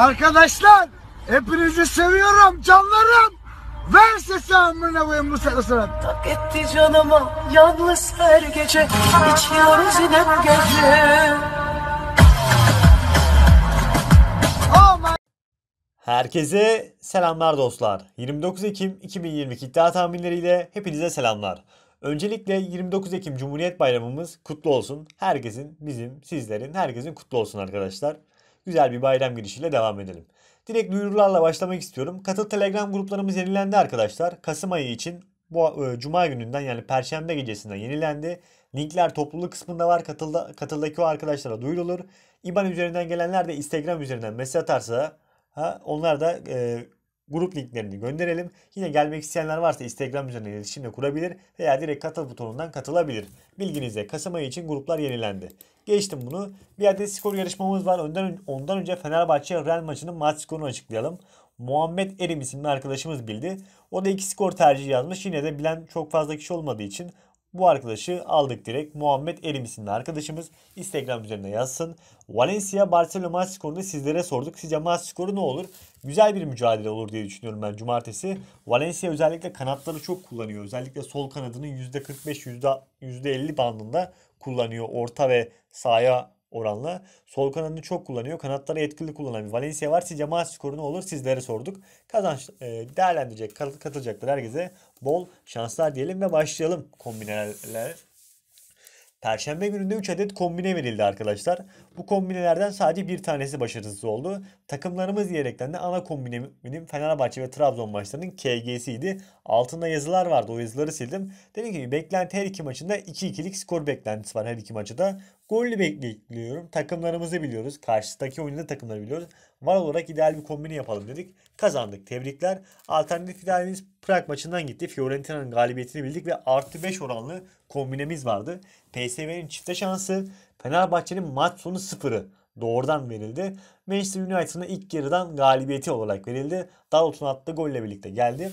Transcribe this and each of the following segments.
Arkadaşlar hepinizi seviyorum canlarım. Ver sesi amına koyayım bu sırasına. Tak etti canıma yalnız her gece içiyoruz inem gece. Oh Herkese selamlar dostlar. 29 Ekim 2022 iddia tahminleriyle hepinize selamlar. Öncelikle 29 Ekim Cumhuriyet Bayramımız kutlu olsun. Herkesin, bizim, sizlerin, herkesin kutlu olsun arkadaşlar güzel bir bayram girişiyle devam edelim. Direkt duyurularla başlamak istiyorum. Katıl Telegram gruplarımız yenilendi arkadaşlar. Kasım ayı için bu e, cuma gününden yani perşembe gecesinden yenilendi. Linkler topluluk kısmında var. Katılda, katıldaki o arkadaşlara duyurulur. IBAN üzerinden gelenler de Instagram üzerinden mesaj atarsa ha, onlar da e, grup linklerini gönderelim. Yine gelmek isteyenler varsa Instagram üzerinden iletişimle kurabilir veya direkt katıl butonundan katılabilir. Bilginize Kasım ayı için gruplar yenilendi. Geçtim bunu. Bir adet skor yarışmamız var. Ondan, ondan önce Fenerbahçe Real maçının maç skorunu açıklayalım. Muhammed Erim isimli arkadaşımız bildi. O da iki skor tercihi yazmış. Yine de bilen çok fazla kişi olmadığı için bu arkadaşı aldık direkt. Muhammed Erim isimli arkadaşımız Instagram üzerine yazsın. Valencia Barcelona maç skorunu sizlere sorduk. Sizce maç skoru ne olur? Güzel bir mücadele olur diye düşünüyorum ben cumartesi. Valencia özellikle kanatları çok kullanıyor. Özellikle sol kanadını %45 %50 bandında kullanıyor. Orta ve sahaya oranla. Sol kanadını çok kullanıyor. Kanatları etkili kullanan bir Valencia var. Sizce maç skoru ne olur? Sizlere sorduk. Kazanç e, değerlendirecek, katılacaklar herkese bol şanslar diyelim ve başlayalım kombinelerle Perşembe gününde 3 adet kombine verildi arkadaşlar. Bu kombinelerden sadece bir tanesi başarısız oldu. Takımlarımız diyerekten de ana kombinemin Fenerbahçe ve Trabzon maçlarının KG'siydi. Altında yazılar vardı o yazıları sildim. Dedim ki beklenti her iki maçında 2-2'lik skor beklentisi var her iki maçta. da. Gollü bekliyorum. Takımlarımızı biliyoruz. Karşıdaki oyunda takımları biliyoruz. Var olarak ideal bir kombini yapalım dedik. Kazandık. Tebrikler. Alternatif idealimiz Prag maçından gitti. Fiorentina'nın galibiyetini bildik ve artı 5 oranlı kombinemiz vardı. PSV'nin çifte şansı Fenerbahçe'nin maç sonu sıfırı doğrudan verildi. Manchester United'ın ilk yarıdan galibiyeti olarak verildi. Dalot'un attığı golle birlikte geldi.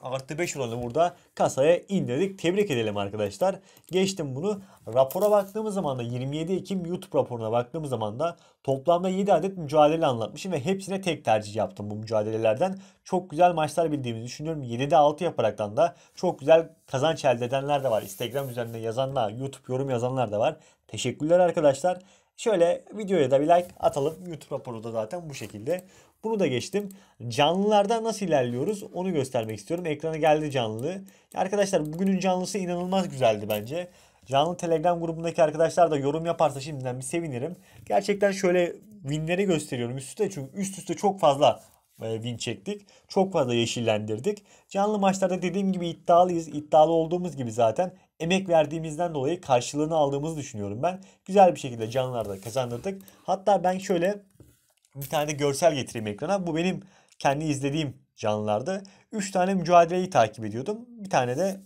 Artı 5 oranı burada kasaya indirdik. Tebrik edelim arkadaşlar. Geçtim bunu. Rapora baktığımız zaman da 27 Ekim YouTube raporuna baktığımız zaman da toplamda 7 adet mücadele anlatmışım ve hepsine tek tercih yaptım bu mücadelelerden. Çok güzel maçlar bildiğimi düşünüyorum. 7'de 6 yaparaktan da çok güzel kazanç elde edenler de var. Instagram üzerinde yazanlar, YouTube yorum yazanlar da var. Teşekkürler arkadaşlar. Şöyle videoya da bir like atalım. YouTube raporu da zaten bu şekilde. Bunu da geçtim. Canlılarda nasıl ilerliyoruz onu göstermek istiyorum. Ekrana geldi canlı. Arkadaşlar bugünün canlısı inanılmaz güzeldi bence. Canlı Telegram grubundaki arkadaşlar da yorum yaparsa şimdiden bir sevinirim. Gerçekten şöyle winleri gösteriyorum üst çünkü üst üste çok fazla e, win çektik. Çok fazla yeşillendirdik. Canlı maçlarda dediğim gibi iddialıyız. İddialı olduğumuz gibi zaten emek verdiğimizden dolayı karşılığını aldığımızı düşünüyorum ben. Güzel bir şekilde canlılarda kazandırdık. Hatta ben şöyle bir tane de görsel getireyim ekrana. Bu benim kendi izlediğim canlılarda. 3 tane mücadeleyi takip ediyordum. Bir tane de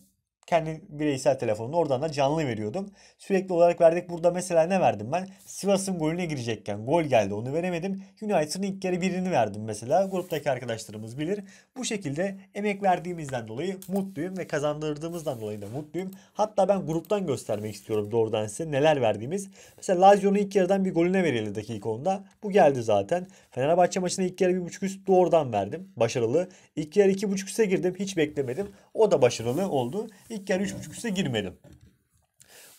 kendi bireysel telefonunu oradan da canlı veriyordum. Sürekli olarak verdik. Burada mesela ne verdim ben? Sivas'ın golüne girecekken gol geldi onu veremedim. United'ın ilk kere birini verdim mesela. Gruptaki arkadaşlarımız bilir. Bu şekilde emek verdiğimizden dolayı mutluyum ve kazandırdığımızdan dolayı da mutluyum. Hatta ben gruptan göstermek istiyorum doğrudan size neler verdiğimiz. Mesela Lazio'nun ilk yarıdan bir golüne verildi dakika 10'da. Bu geldi zaten. Fenerbahçe maçına ilk yarı 1.5 üst doğrudan verdim. Başarılı. İlk yarı 2.5 üste girdim. Hiç beklemedim. O da başarılı oldu. İlk yarı 3.5 üste girmedim.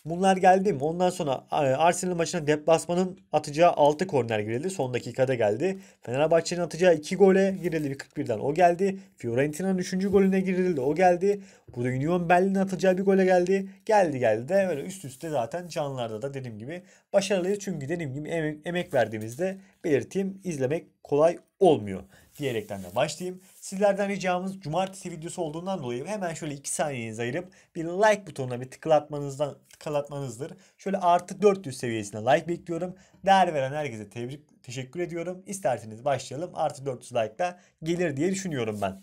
Bunlar geldi mi? Ondan sonra e, Arsenal maçına deplasmanın atacağı 6 korner girildi. Son dakikada geldi. Fenerbahçe'nin atacağı 2 gole girildi. Bir 41'den o geldi. Fiorentina'nın 3. golüne girildi. O geldi. Burada Union Berlin'in atacağı bir gole geldi. Geldi geldi de böyle üst üste zaten canlarda da dediğim gibi başarılıyız. Çünkü dediğim gibi emek verdiğimizde belirteyim izlemek kolay olmuyor diyerekten de başlayayım. Sizlerden ricamız cumartesi videosu olduğundan dolayı hemen şöyle 2 saniyenizi ayırıp bir like butonuna bir tıklatmanızdan tıklatmanızdır. Şöyle artı 400 seviyesine like bekliyorum. Değer veren herkese tebrik, teşekkür ediyorum. İsterseniz başlayalım. Artı 400 like da gelir diye düşünüyorum ben.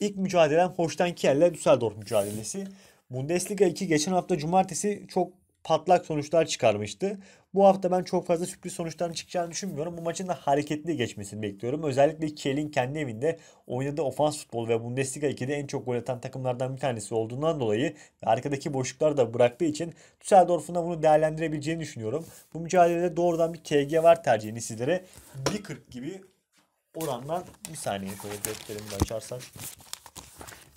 İlk mücadelem Hoştan Kiel'le Düsseldorf mücadelesi. Bundesliga 2 geçen hafta cumartesi çok patlak sonuçlar çıkarmıştı. Bu hafta ben çok fazla sürpriz sonuçların çıkacağını düşünmüyorum. Bu maçın da hareketli geçmesini bekliyorum. Özellikle Kiel'in kendi evinde oynadığı ofans futbol ve Bundesliga 2'de en çok gol atan takımlardan bir tanesi olduğundan dolayı ve arkadaki boşlukları da bıraktığı için Düsseldorf'un da bunu değerlendirebileceğini düşünüyorum. Bu mücadelede doğrudan bir KG var tercihini sizlere 1.40 gibi orandan bir saniye koyup defterimi açarsak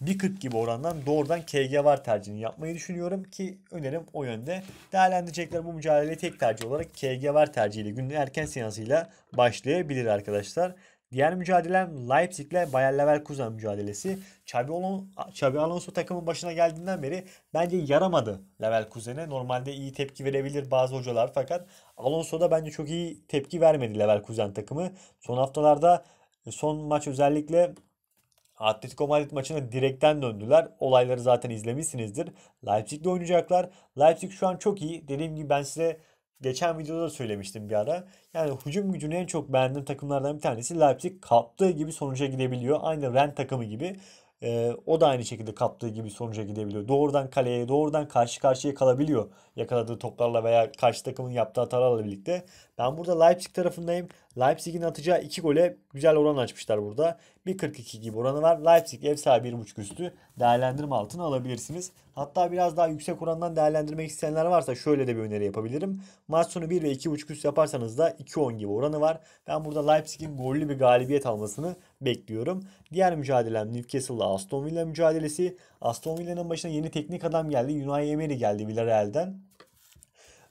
1.40 gibi orandan doğrudan KG var tercihini yapmayı düşünüyorum ki önerim o yönde. Değerlendirecekler bu mücadeleyi tek tercih olarak KG var tercihiyle günün erken seansıyla başlayabilir arkadaşlar. Diğer mücadelem Leipzig ile Bayer Leverkusen mücadelesi. Xabi Alonso, Xabi Alonso takımın başına geldiğinden beri bence yaramadı Leverkusen'e. Normalde iyi tepki verebilir bazı hocalar fakat Alonso da bence çok iyi tepki vermedi Leverkusen takımı. Son haftalarda son maç özellikle Atletico Madrid maçına direkten döndüler. Olayları zaten izlemişsinizdir. Leipzig'de oynayacaklar. Leipzig şu an çok iyi. Dediğim gibi ben size geçen videoda da söylemiştim bir ara. Yani hücum gücünü en çok beğendiğim takımlardan bir tanesi Leipzig kaptığı gibi sonuca gidebiliyor. Aynı Ren takımı gibi. Ee, o da aynı şekilde kaptığı gibi sonuca gidebiliyor. Doğrudan kaleye, doğrudan karşı karşıya kalabiliyor. Yakaladığı toplarla veya karşı takımın yaptığı hatalarla birlikte. Ben burada Leipzig tarafındayım. Leipzig'in atacağı iki gole Güzel oran açmışlar burada. 1.42 gibi oranı var. Leipzig ev sahibi 1.5 üstü değerlendirme altına alabilirsiniz. Hatta biraz daha yüksek orandan değerlendirmek isteyenler varsa şöyle de bir öneri yapabilirim. Maç sonu 1 ve 2.5 üst yaparsanız da 2.10 gibi oranı var. Ben burada Leipzig'in gollü bir galibiyet almasını bekliyorum. Diğer mücadelem newcastle Aston Villa mücadelesi. Aston Villa'nın başına yeni teknik adam geldi. Unai Emery geldi Villarreal'den.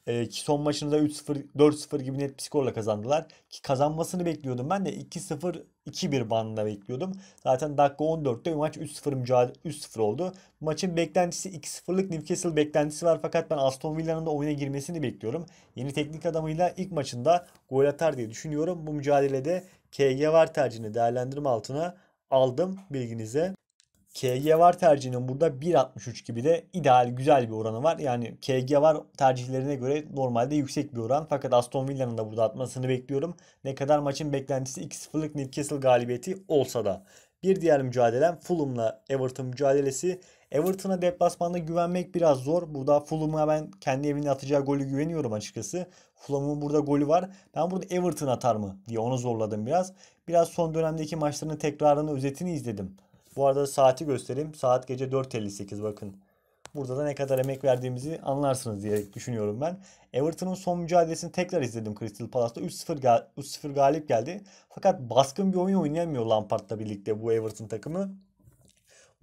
E, ki son maçını da 3-0, 4-0 gibi net bir skorla kazandılar. Ki kazanmasını bekliyordum ben de 2-0 2-1 bandında bekliyordum. Zaten dakika 14'te maç 3-0 mücadele 3-0 oldu. Maçın beklentisi 2-0'lık Newcastle beklentisi var fakat ben Aston Villa'nın da oyuna girmesini bekliyorum. Yeni teknik adamıyla ilk maçında gol atar diye düşünüyorum. Bu mücadelede KG var tercihini değerlendirme altına aldım bilginize. KG var tercihinin burada 1.63 gibi de ideal güzel bir oranı var. Yani KG var tercihlerine göre normalde yüksek bir oran. Fakat Aston Villa'nın da burada atmasını bekliyorum. Ne kadar maçın beklentisi 2-0'lık Newcastle galibiyeti olsa da. Bir diğer mücadelem Fulham'la Everton mücadelesi. Everton'a deplasmanda güvenmek biraz zor. Burada Fulham'a ben kendi evine atacağı golü güveniyorum açıkçası. Fulham'ın burada golü var. Ben burada Everton atar mı diye onu zorladım biraz. Biraz son dönemdeki maçlarının tekrarını, özetini izledim. Bu arada saati göstereyim. Saat gece 4.58 bakın. Burada da ne kadar emek verdiğimizi anlarsınız diye düşünüyorum ben. Everton'un son mücadelesini tekrar izledim Crystal Palace'da. 3-0 gal 3-0 galip geldi. Fakat baskın bir oyun oynayamıyor Lampard'la birlikte bu Everton takımı.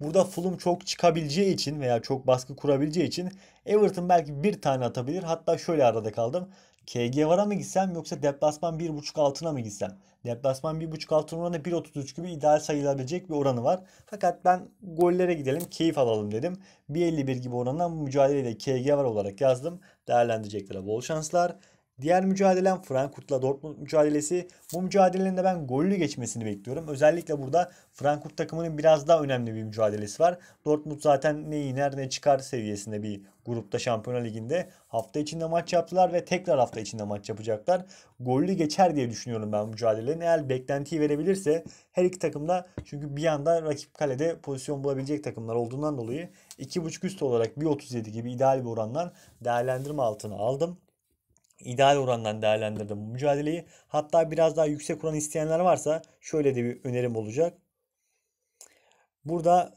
Burada Fulham çok çıkabileceği için veya çok baskı kurabileceği için Everton belki bir tane atabilir. Hatta şöyle arada kaldım. KG vara mı gitsem yoksa deplasman 1.5 altına mı gitsem? Deplasman 1.5 altın oranı 1.33 gibi ideal sayılabilecek bir oranı var. Fakat ben gollere gidelim keyif alalım dedim. 1.51 gibi oranından mücadeleyle KG var olarak yazdım. değerlendirecekler bol şanslar. Diğer mücadelem Frankfurt'la Dortmund mücadelesi. Bu mücadelenin de ben gollü geçmesini bekliyorum. Özellikle burada Frankfurt takımının biraz daha önemli bir mücadelesi var. Dortmund zaten ne iner ne çıkar seviyesinde bir grupta Şampiyonlar Ligi'nde. Hafta içinde maç yaptılar ve tekrar hafta içinde maç yapacaklar. Gollü geçer diye düşünüyorum ben mücadelenin. Eğer beklentiyi verebilirse her iki takım da çünkü bir anda rakip kalede pozisyon bulabilecek takımlar olduğundan dolayı 2.5 üst olarak 1.37 gibi ideal bir orandan değerlendirme altına aldım ideal orandan değerlendirdim bu mücadeleyi. Hatta biraz daha yüksek oran isteyenler varsa şöyle de bir önerim olacak. Burada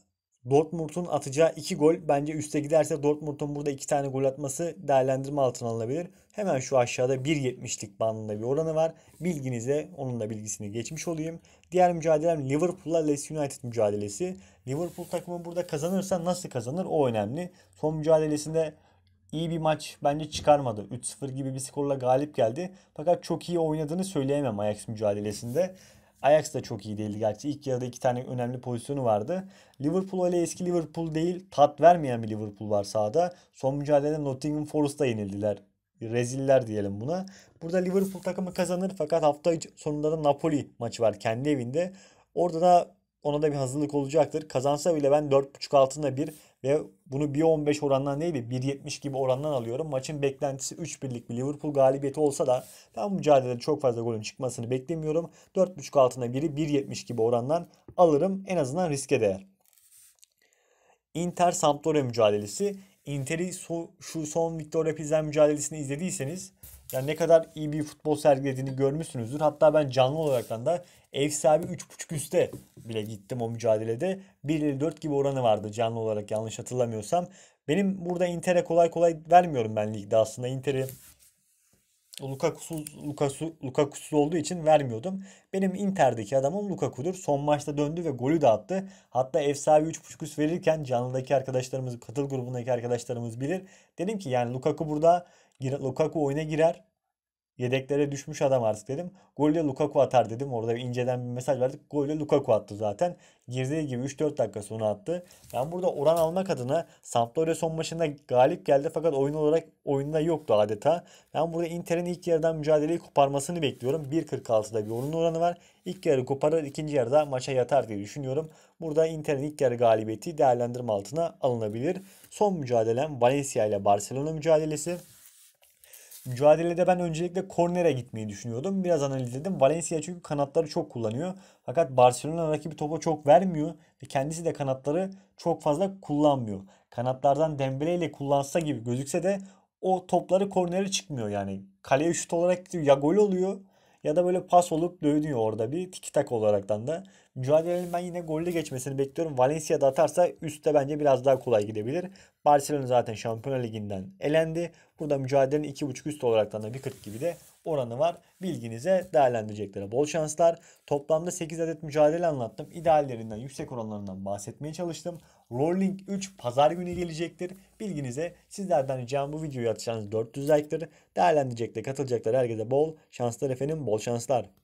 Dortmund'un atacağı 2 gol bence üste giderse Dortmund'un burada 2 tane gol atması değerlendirme altına alınabilir. Hemen şu aşağıda 1.70'lik bandında bir oranı var. Bilginize onun da bilgisini geçmiş olayım. Diğer mücadelem Liverpool'la Leeds United mücadelesi. Liverpool takımı burada kazanırsa nasıl kazanır o önemli. Son mücadelesinde iyi bir maç bence çıkarmadı. 3-0 gibi bir skorla galip geldi. Fakat çok iyi oynadığını söyleyemem Ajax mücadelesinde. Ajax da çok iyi değildi gerçi. İlk yarıda iki tane önemli pozisyonu vardı. Liverpool öyle eski Liverpool değil. Tat vermeyen bir Liverpool var sahada. Son mücadelede Nottingham Forest'a yenildiler. Reziller diyelim buna. Burada Liverpool takımı kazanır fakat hafta sonunda da Napoli maçı var kendi evinde. Orada da ona da bir hazırlık olacaktır. Kazansa bile ben 4.5 altında bir ve bunu 1.15 orandan değil de 1.70 gibi orandan alıyorum. Maçın beklentisi 3 birlik bir Liverpool galibiyeti olsa da ben bu mücadelede çok fazla golün çıkmasını beklemiyorum. 4.5 altına biri 1.70 gibi orandan alırım. En azından riske değer. Inter Sampdoria mücadelesi. Inter'i şu son Victoria Pizan mücadelesini izlediyseniz yani ne kadar iyi bir futbol sergilediğini görmüşsünüzdür. Hatta ben canlı olarak da ev sahibi 3.5 üste bile gittim o mücadelede. 1-4 gibi oranı vardı canlı olarak yanlış hatırlamıyorsam. Benim burada Inter'e kolay kolay vermiyorum ben ligde aslında. Inter'i Lukaku'suz, Lukaku, Lukaku'suz olduğu için vermiyordum. Benim Inter'deki adamım Lukaku'dur. Son maçta döndü ve golü de attı. Hatta efsavi 3.5 üst verirken canlıdaki arkadaşlarımız, katıl grubundaki arkadaşlarımız bilir. Dedim ki yani Lukaku burada Lukaku oyuna girer yedeklere düşmüş adam artık dedim. Golle Lukaku atar dedim. Orada inceden bir mesaj verdik. Golle Lukaku attı zaten. Girdiği gibi 3-4 dakika sonra attı. Ben burada oran almak adına Sampdoria son maçında galip geldi fakat oyun olarak oyunda yoktu adeta. Ben burada Inter'in ilk yarıdan mücadeleyi koparmasını bekliyorum. 1.46'da bir oyun oranı var. İlk yarı koparır, ikinci yarıda maça yatar diye düşünüyorum. Burada Inter'in ilk yarı galibiyeti değerlendirme altına alınabilir. Son mücadelem Valencia ile Barcelona mücadelesi. Mücadelede ben öncelikle kornere gitmeyi düşünüyordum. Biraz analizledim. Valencia çünkü kanatları çok kullanıyor. Fakat Barcelona rakibi topa çok vermiyor. Ve kendisi de kanatları çok fazla kullanmıyor. Kanatlardan Dembele ile kullansa gibi gözükse de o topları kornere çıkmıyor yani. Kaleye şut olarak gidiyor. Ya gol oluyor ya da böyle pas olup dönüyor orada bir tiki tak olaraktan da. Mücadelenin ben yine golle geçmesini bekliyorum. Valencia'da atarsa üstte bence biraz daha kolay gidebilir. Barcelona zaten Şampiyonlar Ligi'nden elendi. Burada mücadelenin 2.5 üst olaraktan da 1.40 gibi de oranı var. Bilginize değerlendireceklere bol şanslar. Toplamda 8 adet mücadele anlattım. İdeallerinden, yüksek oranlarından bahsetmeye çalıştım. Rolling 3 pazar günü gelecektir. Bilginize sizlerden ricam bu videoyu atacağınız 400 like'tır. Değerlendirecekler, katılacaklar herkese bol şanslar efendim, bol şanslar.